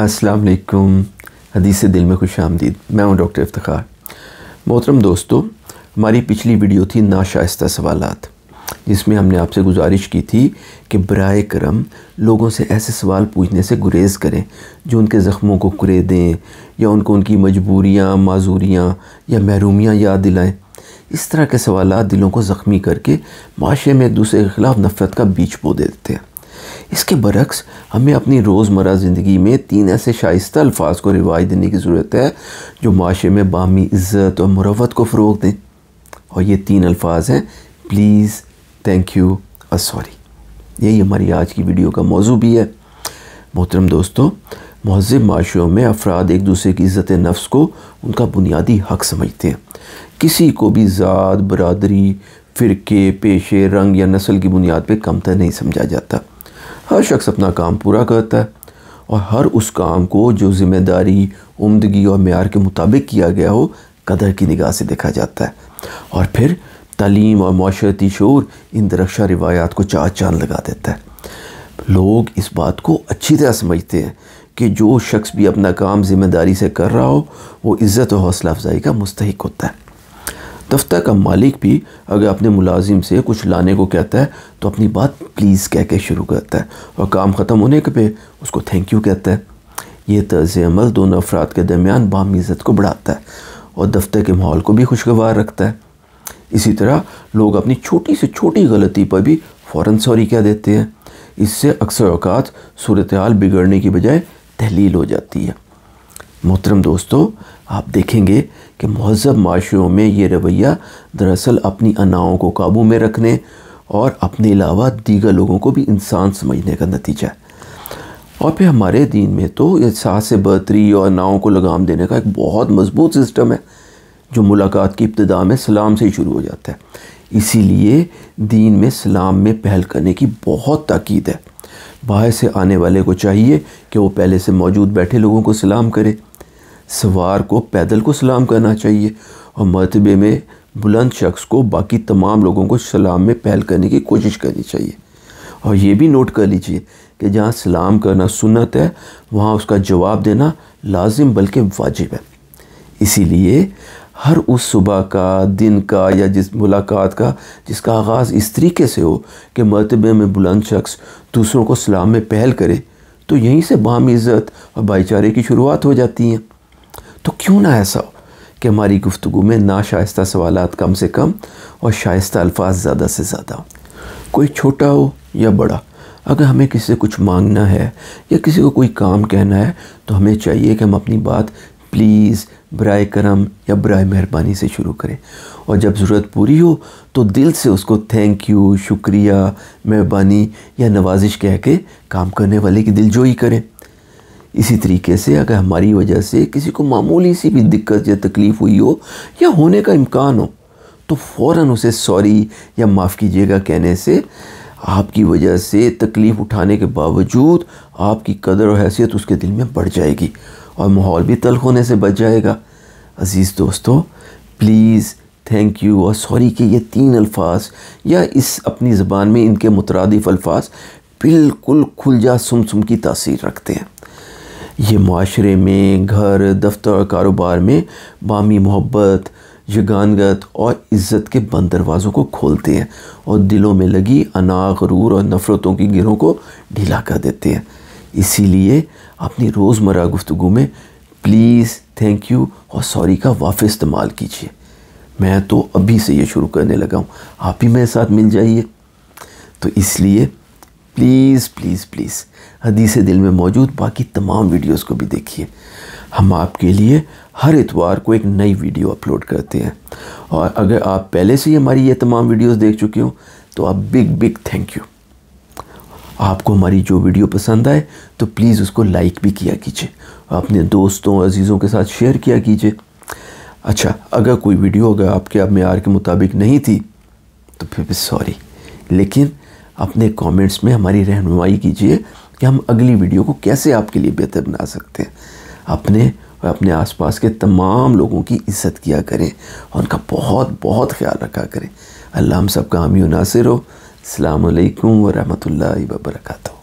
अस्सलाम वालेकुम हदीस दिल में खुश आमदीद मैं हूं डॉक्टर इफ्तार मोहतरम दोस्तों हमारी पिछली वीडियो थी नाशाइस्ता सवाल जिसमें हमने आपसे गुजारिश की थी कि बर करम लोगों से ऐसे सवाल पूछने से गुरेज़ करें जो उनके ज़ख्मों को कुरे दें या उनको उनकी मजबूरियाँ माजूरियाँ या महरूमियाँ याद दिलाएँ इस तरह के सवाल दिलों को ज़ख्मी करके माशरे में एक दूसरे के ख़िलाफ़ नफ़रत का बीज बो देते हैं इसके बरक्स हमें अपनी रोज़मर्रा ज़िंदगी में तीन ऐसे शाइस्त अल्फाज को रिवाज देने की ज़रूरत है जो माशरे में बामी इज़्ज़त और मुरवत को फ़रोग दें और ये तीन अल्फाज हैं प्लीज़ थैंक यू और सॉरी यही हमारी आज की वीडियो का मौजू भी है मोहतरम दोस्तों महजब माशरों में अफराद एक दूसरे की इज़्ज़त नफ्स को उनका बुनियादी हक समझते हैं किसी को भी ज़ात बरदरी फ़िरके पेशे रंग या नस्ल की बुनियाद पर कमतर नहीं समझा जाता हर शख्स अपना काम पूरा करता है और हर उस काम को जो ज़िम्मेदारी उमदगी और मैार के मुताबिक किया गया हो कदर की निगाह से देखा जाता है और फिर तलीम और माशरती शोर इन दरक्षा रिवायात को चार चांद लगा देता है लोग इस बात को अच्छी तरह समझते हैं कि जो शख्स भी अपना काम ज़िम्मेदारी से कर रहा हो वो इज़्ज़त और हौसला अफजाई का मुस्तक होता है दफ्तर का मालिक भी अगर अपने मुलाजिम से कुछ लाने को कहता है तो अपनी बात प्लीज़ कह के शुरू करता है और काम ख़त्म होने के पे उसको थैंक यू कहता है ये तर्ज अमल दोनों अफराद के दरमियान बामीज़त इज़्ज़त को बढ़ाता है और दफ्तर के माहौल को भी खुशगवार रखता है इसी तरह लोग अपनी छोटी से छोटी गलती पर भी फ़ौर सॉरी कह देते हैं इससे अक्सर अवकात सूरत हाल बिगड़ने की बजाय तहलील हो जाती है मोहतरम दोस्तों आप देखेंगे कि महजब माशरों में ये रवैया दरअसल अपनी अनाओं को काबू में रखने और अपने अलावा दीगर लोगों को भी इंसान समझने का नतीजा है और फिर हमारे दीन में तो सास बहतरी और अनाओं को लगाम देने का एक बहुत मजबूत सिस्टम है जो मुलाकात की इब्तदा में सलाम से ही शुरू हो जाता है इसीलिए दीन में सलाम में पहल करने की बहुत ताकीद है बाहर से आने वाले को चाहिए कि वो पहले से मौजूद बैठे लोगों को सलाम करे सवार को पैदल को सलाम करना चाहिए और मरतबे में बुलंद शख्स को बाकी तमाम लोगों को सलाम में पहल करने की कोशिश करनी चाहिए और ये भी नोट कर लीजिए कि जहाँ सलाम करना सुन्नत है वहाँ उसका जवाब देना लाजिम बल्कि वाजिब है इसीलिए हर उस सुबह का दिन का या जिस मुलाकात का जिसका आगाज़ इस तरीके से हो कि मरतबे में बुलंद शख्स दूसरों को सलाम में पहल करे तो यहीं से बाम इज़्ज़त और भाईचारे की शुरुआत हो जाती हैं तो क्यों ना ऐसा हो कि हमारी गुफ्तु में ना शायस्ता सवाल कम से कम और शायस्त अल्फाज ज़्यादा से ज़्यादा कोई छोटा हो या बड़ा अगर हमें किसी से कुछ मांगना है या किसी को कोई काम कहना है तो हमें चाहिए कि हम अपनी बात प्लीज़ बर करम या बर मेहरबानी से शुरू करें और जब ज़रूरत पूरी हो तो दिल से उसको थैंक यू शुक्रिया मेहरबानी या नवाजिश कह के काम करने वाले की दिलजोई करें इसी तरीके से अगर हमारी वजह से किसी को मामूली सी भी दिक्कत या तकलीफ़ हुई हो या होने का इम्कान हो तो फ़ौर उसे सॉरी या माफ़ कीजिएगा कहने से आपकी वजह से तकलीफ़ उठाने के बावजूद आपकी कदर और हैसियत उसके दिल में बढ़ जाएगी और माहौल भी तल होने से बच जाएगा अज़ीज़ दोस्तों प्लीज़ थैंक यू और सॉरी के ये तीन अल्फाज या इस अपनी ज़बान में इनके मुतरद अल्फाज बिल्कुल खुल जा सुम सुम की तासीर रखते हैं ये माशरे में घर दफ्तर कारोबार में बामी मोहब्बत यगानगत और इज़्ज़त के बंद दरवाज़ों को खोलते हैं और दिलों में लगी अनाग रूर और नफ़रतों की गिरों को ढीला कर देते हैं इसीलिए अपनी रोज़मर गुफ्तु में प्लीज़ थैंक यू और सॉरी का वाफ़ इस्तेमाल कीजिए मैं तो अभी से ये शुरू करने लगा हूँ आप ही मेरे साथ मिल जाइए तो इसलिए प्लीज़ प्लीज़ प्लीज़ हदीस दिल में मौजूद बाकी तमाम वीडियोस को भी देखिए हम आपके लिए हर इतवार को एक नई वीडियो अपलोड करते हैं और अगर आप पहले से ही हमारी ये तमाम वीडियोस देख चुके हो तो आप बिग बिग थैंक यू आपको हमारी जो वीडियो पसंद आए तो प्लीज़ उसको लाइक भी किया कीजिए अपने दोस्तों अजीज़ों के साथ शेयर किया कीजिए अच्छा अगर कोई वीडियो अगर आपके अब आप मेयार के मुताबिक नहीं थी तो फिर भी सॉरी लेकिन अपने कमेंट्स में हमारी रहनुमाई कीजिए कि हम अगली वीडियो को कैसे आपके लिए बेहतर बना सकते हैं अपने और अपने आसपास के तमाम लोगों की इज्जत किया करें और उनका बहुत बहुत ख्याल रखा करें अल्लाह हम सब का हामी नासिर हो अल्लाम वरहमल वर्का